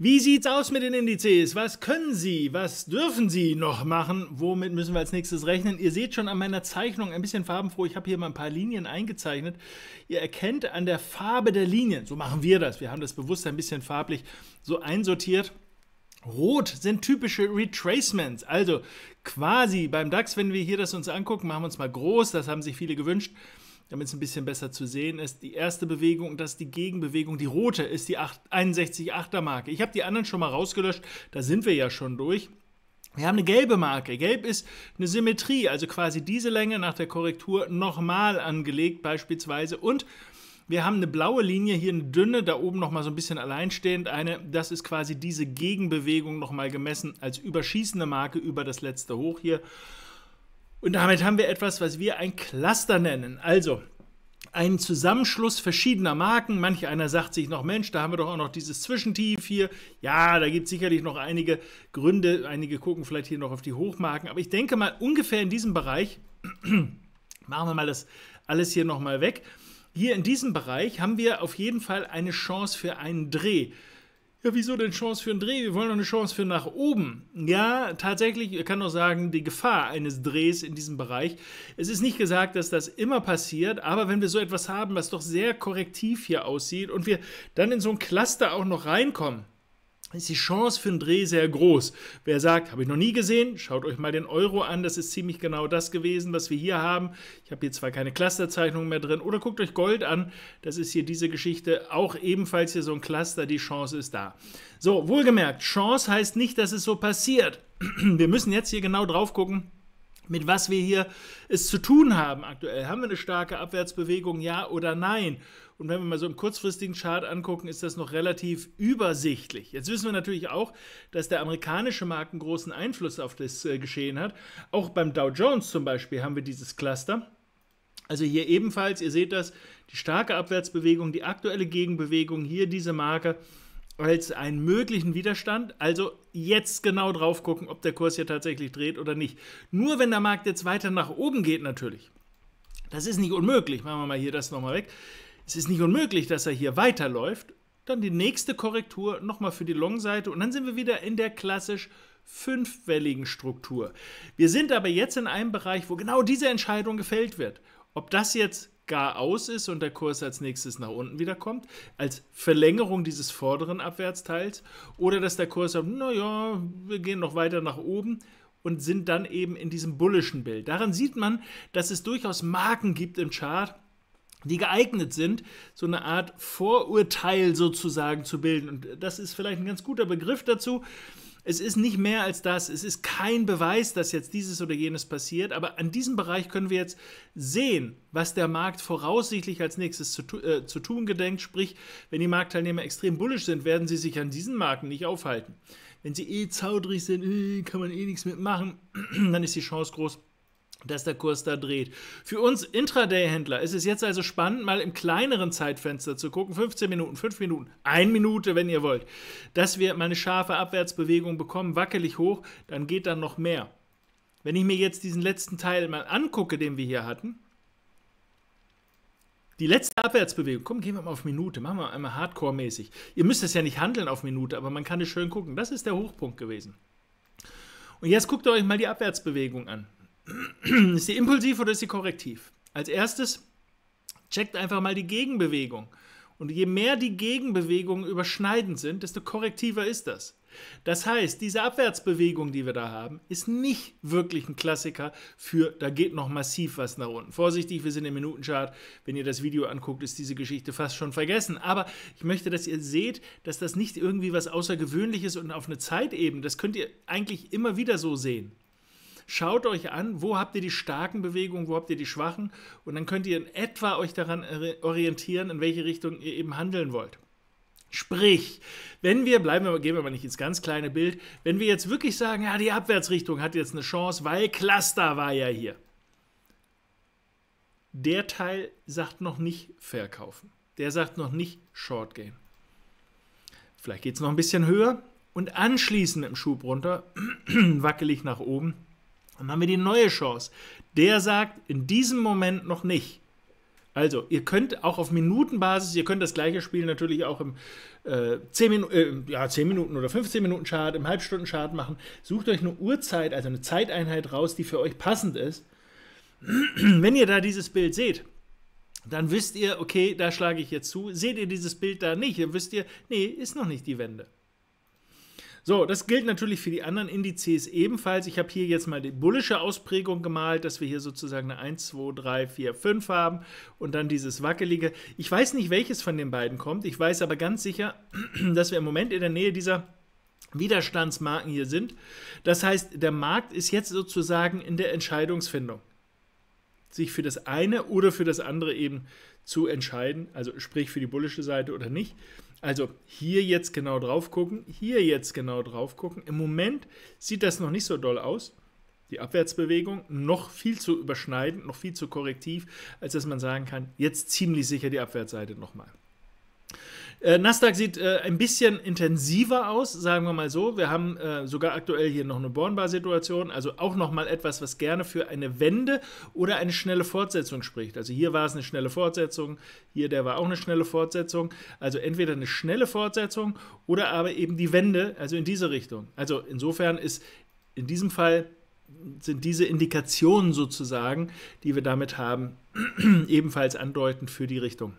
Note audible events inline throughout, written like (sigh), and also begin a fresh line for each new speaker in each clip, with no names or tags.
Wie sieht's aus mit den Indizes? Was können sie? Was dürfen sie noch machen? Womit müssen wir als nächstes rechnen? Ihr seht schon an meiner Zeichnung ein bisschen farbenfroh. Ich habe hier mal ein paar Linien eingezeichnet. Ihr erkennt an der Farbe der Linien, so machen wir das. Wir haben das bewusst ein bisschen farblich so einsortiert. Rot sind typische Retracements, also quasi beim DAX, wenn wir hier das uns angucken, machen wir uns mal groß, das haben sich viele gewünscht damit es ein bisschen besser zu sehen ist. Die erste Bewegung, das ist die Gegenbewegung, die rote ist die 618 er Marke. Ich habe die anderen schon mal rausgelöscht, da sind wir ja schon durch. Wir haben eine gelbe Marke. Gelb ist eine Symmetrie, also quasi diese Länge nach der Korrektur nochmal angelegt beispielsweise. Und wir haben eine blaue Linie, hier eine dünne, da oben nochmal so ein bisschen alleinstehend eine. Das ist quasi diese Gegenbewegung nochmal gemessen als überschießende Marke über das letzte Hoch hier. Und damit haben wir etwas, was wir ein Cluster nennen. Also ein Zusammenschluss verschiedener Marken. Manch einer sagt sich noch, Mensch, da haben wir doch auch noch dieses Zwischentief hier. Ja, da gibt es sicherlich noch einige Gründe. Einige gucken vielleicht hier noch auf die Hochmarken. Aber ich denke mal, ungefähr in diesem Bereich, (clears throat) machen wir mal das alles hier nochmal weg. Hier in diesem Bereich haben wir auf jeden Fall eine Chance für einen Dreh. Ja, wieso denn Chance für einen Dreh? Wir wollen doch eine Chance für nach oben. Ja, tatsächlich, ich kann doch sagen, die Gefahr eines Drehs in diesem Bereich. Es ist nicht gesagt, dass das immer passiert, aber wenn wir so etwas haben, was doch sehr korrektiv hier aussieht und wir dann in so ein Cluster auch noch reinkommen, ist die Chance für einen Dreh sehr groß. Wer sagt, habe ich noch nie gesehen, schaut euch mal den Euro an. Das ist ziemlich genau das gewesen, was wir hier haben. Ich habe hier zwar keine Clusterzeichnung mehr drin. Oder guckt euch Gold an. Das ist hier diese Geschichte. Auch ebenfalls hier so ein Cluster. Die Chance ist da. So, wohlgemerkt, Chance heißt nicht, dass es so passiert. (clears throat) Wir müssen jetzt hier genau drauf gucken mit was wir hier es zu tun haben aktuell. Haben wir eine starke Abwärtsbewegung, ja oder nein? Und wenn wir mal so im kurzfristigen Chart angucken, ist das noch relativ übersichtlich. Jetzt wissen wir natürlich auch, dass der amerikanische Markt einen großen Einfluss auf das äh, Geschehen hat. Auch beim Dow Jones zum Beispiel haben wir dieses Cluster. Also hier ebenfalls, ihr seht das, die starke Abwärtsbewegung, die aktuelle Gegenbewegung, hier diese Marke als einen möglichen Widerstand. Also jetzt genau drauf gucken, ob der Kurs hier tatsächlich dreht oder nicht. Nur wenn der Markt jetzt weiter nach oben geht natürlich. Das ist nicht unmöglich. Machen wir mal hier das nochmal weg es ist nicht unmöglich, dass er hier weiterläuft. Dann die nächste Korrektur nochmal für die Long-Seite und dann sind wir wieder in der klassisch fünfwelligen Struktur. Wir sind aber jetzt in einem Bereich, wo genau diese Entscheidung gefällt wird. Ob das jetzt gar aus ist und der Kurs als nächstes nach unten wieder kommt, als Verlängerung dieses vorderen Abwärtsteils, oder dass der Kurs sagt, naja, wir gehen noch weiter nach oben und sind dann eben in diesem bullischen Bild. Daran sieht man, dass es durchaus Marken gibt im Chart, die geeignet sind, so eine Art Vorurteil sozusagen zu bilden. Und das ist vielleicht ein ganz guter Begriff dazu. Es ist nicht mehr als das. Es ist kein Beweis, dass jetzt dieses oder jenes passiert. Aber an diesem Bereich können wir jetzt sehen, was der Markt voraussichtlich als nächstes zu, äh, zu tun gedenkt. Sprich, wenn die Marktteilnehmer extrem bullisch sind, werden sie sich an diesen Marken nicht aufhalten. Wenn sie eh zaudrig sind, äh, kann man eh nichts mitmachen, (clears throat) dann ist die Chance groß, dass der Kurs da dreht. Für uns Intraday-Händler ist es jetzt also spannend, mal im kleineren Zeitfenster zu gucken, 15 Minuten, 5 Minuten, 1 Minute, wenn ihr wollt, dass wir mal eine scharfe Abwärtsbewegung bekommen, wackelig hoch, dann geht dann noch mehr. Wenn ich mir jetzt diesen letzten Teil mal angucke, den wir hier hatten, die letzte Abwärtsbewegung, komm, gehen wir mal auf Minute, machen wir einmal Hardcore-mäßig. Ihr müsst es ja nicht handeln auf Minute, aber man kann es schön gucken. Das ist der Hochpunkt gewesen. Und jetzt guckt ihr euch mal die Abwärtsbewegung an. (clears throat) ist sie impulsiv oder ist sie korrektiv? Als erstes checkt einfach mal die Gegenbewegung. Und je mehr die Gegenbewegungen überschneidend sind, desto korrektiver ist das. Das heißt, diese Abwärtsbewegung, die wir da haben, ist nicht wirklich ein Klassiker für, da geht noch massiv was nach unten. Vorsichtig, wir sind im Minutenchart. Wenn ihr das Video anguckt, ist diese Geschichte fast schon vergessen. Aber ich möchte, dass ihr seht, dass das nicht irgendwie was Außergewöhnliches und auf eine Zeitebene, das könnt ihr eigentlich immer wieder so sehen. Schaut euch an, wo habt ihr die starken Bewegungen, wo habt ihr die schwachen und dann könnt ihr in etwa euch daran orientieren, in welche Richtung ihr eben handeln wollt. Sprich, wenn wir, bleiben wir, gehen wir mal nicht ins ganz kleine Bild, wenn wir jetzt wirklich sagen, ja, die Abwärtsrichtung hat jetzt eine Chance, weil Cluster war ja hier. Der Teil sagt noch nicht verkaufen. Der sagt noch nicht Short Game. Vielleicht geht es noch ein bisschen höher und anschließend im Schub runter, (clears throat) wackelig nach oben. Dann haben wir die neue Chance. Der sagt in diesem Moment noch nicht. Also, ihr könnt auch auf Minutenbasis, ihr könnt das gleiche Spiel natürlich auch im äh, 10, Minu äh, ja, 10 Minuten oder 15 Minuten Chart, im Halbstunden-Chart machen. Sucht euch eine Uhrzeit, also eine Zeiteinheit raus, die für euch passend ist. (clears throat) Wenn ihr da dieses Bild seht, dann wisst ihr, okay, da schlage ich jetzt zu. Seht ihr dieses Bild da nicht, dann wisst ihr, nee, ist noch nicht die Wende. So, das gilt natürlich für die anderen Indizes ebenfalls. Ich habe hier jetzt mal die bullische Ausprägung gemalt, dass wir hier sozusagen eine 1, 2, 3, 4, 5 haben und dann dieses wackelige. Ich weiß nicht, welches von den beiden kommt. Ich weiß aber ganz sicher, (clears throat) dass wir im Moment in der Nähe dieser Widerstandsmarken hier sind. Das heißt, der Markt ist jetzt sozusagen in der Entscheidungsfindung, sich für das eine oder für das andere eben zu entscheiden, also sprich für die bullische Seite oder nicht. Also hier jetzt genau drauf gucken, hier jetzt genau drauf gucken. Im Moment sieht das noch nicht so doll aus. Die Abwärtsbewegung noch viel zu überschneidend, noch viel zu korrektiv, als dass man sagen kann, jetzt ziemlich sicher die Abwärtsseite nochmal. Äh, Nasdaq sieht äh, ein bisschen intensiver aus, sagen wir mal so. Wir haben äh, sogar aktuell hier noch eine Bornbar-Situation, also auch nochmal etwas, was gerne für eine Wende oder eine schnelle Fortsetzung spricht. Also hier war es eine schnelle Fortsetzung, hier der war auch eine schnelle Fortsetzung. Also entweder eine schnelle Fortsetzung oder aber eben die Wende, also in diese Richtung. Also insofern ist in diesem Fall sind diese Indikationen sozusagen, die wir damit haben, (clears throat) ebenfalls andeutend für die Richtung.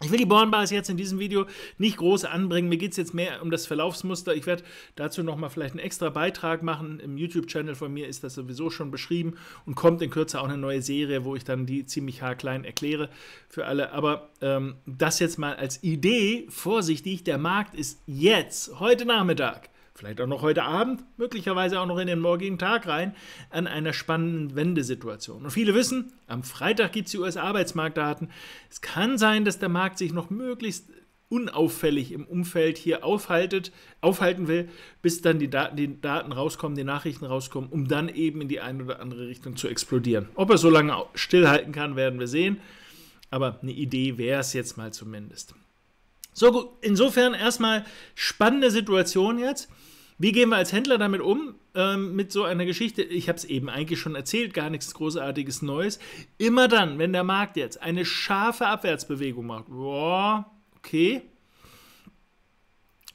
Ich will die Bornbars jetzt in diesem Video nicht groß anbringen. Mir geht es jetzt mehr um das Verlaufsmuster. Ich werde dazu nochmal vielleicht einen extra Beitrag machen. Im YouTube-Channel von mir ist das sowieso schon beschrieben und kommt in Kürze auch eine neue Serie, wo ich dann die ziemlich haarklein erkläre für alle. Aber ähm, das jetzt mal als Idee, vorsichtig, der Markt ist jetzt, heute Nachmittag vielleicht auch noch heute Abend, möglicherweise auch noch in den morgigen Tag rein, an einer spannenden Wendesituation. Und viele wissen, am Freitag gibt es die US-Arbeitsmarktdaten. Es kann sein, dass der Markt sich noch möglichst unauffällig im Umfeld hier aufhaltet, aufhalten will, bis dann die Daten, die Daten rauskommen, die Nachrichten rauskommen, um dann eben in die eine oder andere Richtung zu explodieren. Ob er so lange stillhalten kann, werden wir sehen. Aber eine Idee wäre es jetzt mal zumindest. So, insofern erstmal spannende Situation jetzt. Wie gehen wir als Händler damit um? Ähm, mit so einer Geschichte, ich habe es eben eigentlich schon erzählt, gar nichts Großartiges Neues. Immer dann, wenn der Markt jetzt eine scharfe Abwärtsbewegung macht, boah, okay,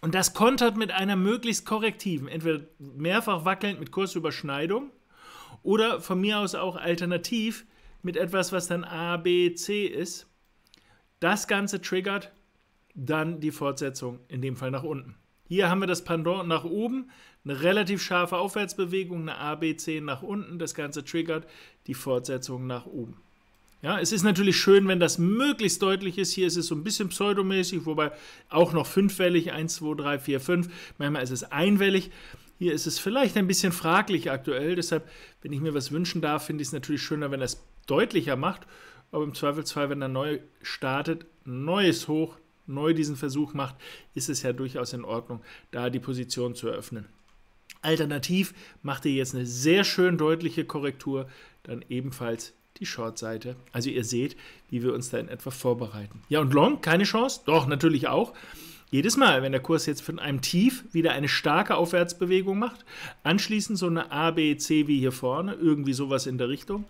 und das kontert mit einer möglichst korrektiven, entweder mehrfach wackelnd mit Kursüberschneidung oder von mir aus auch alternativ mit etwas, was dann A, B, C ist. Das Ganze triggert dann die Fortsetzung in dem Fall nach unten. Hier haben wir das Pendant nach oben, eine relativ scharfe Aufwärtsbewegung, eine ABC nach unten, das Ganze triggert die Fortsetzung nach oben. Ja, es ist natürlich schön, wenn das möglichst deutlich ist. Hier ist es so ein bisschen pseudomäßig, wobei auch noch fünfwellig, 1, 2, 3, 4, 5. Manchmal ist es einwellig. Hier ist es vielleicht ein bisschen fraglich aktuell. Deshalb, wenn ich mir was wünschen darf, finde ich es natürlich schöner, wenn er es deutlicher macht. Aber im Zweifelsfall, wenn er neu startet, neues Hoch, neu diesen Versuch macht, ist es ja durchaus in Ordnung, da die Position zu eröffnen. Alternativ macht ihr jetzt eine sehr schön deutliche Korrektur, dann ebenfalls die Short-Seite. Also ihr seht, wie wir uns da in etwa vorbereiten. Ja, und Long, keine Chance? Doch, natürlich auch. Jedes Mal, wenn der Kurs jetzt von einem Tief wieder eine starke Aufwärtsbewegung macht, anschließend so eine A, B, C wie hier vorne, irgendwie sowas in der Richtung,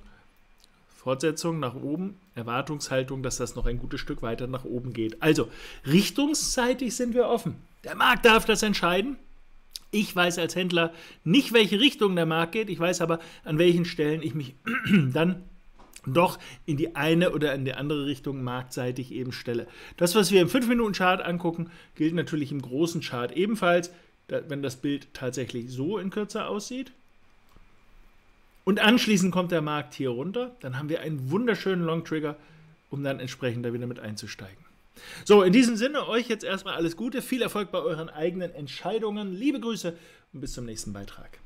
Fortsetzung nach oben, Erwartungshaltung, dass das noch ein gutes Stück weiter nach oben geht. Also, richtungsseitig sind wir offen. Der Markt darf das entscheiden. Ich weiß als Händler nicht, welche Richtung der Markt geht. Ich weiß aber, an welchen Stellen ich mich (clears throat) dann doch in die eine oder in die andere Richtung marktseitig eben stelle. Das, was wir im 5-Minuten-Chart angucken, gilt natürlich im großen Chart ebenfalls. Wenn das Bild tatsächlich so in Kürze aussieht, und anschließend kommt der Markt hier runter. Dann haben wir einen wunderschönen Long Trigger, um dann entsprechend da wieder mit einzusteigen. So, in diesem Sinne, euch jetzt erstmal alles Gute, viel Erfolg bei euren eigenen Entscheidungen. Liebe Grüße und bis zum nächsten Beitrag.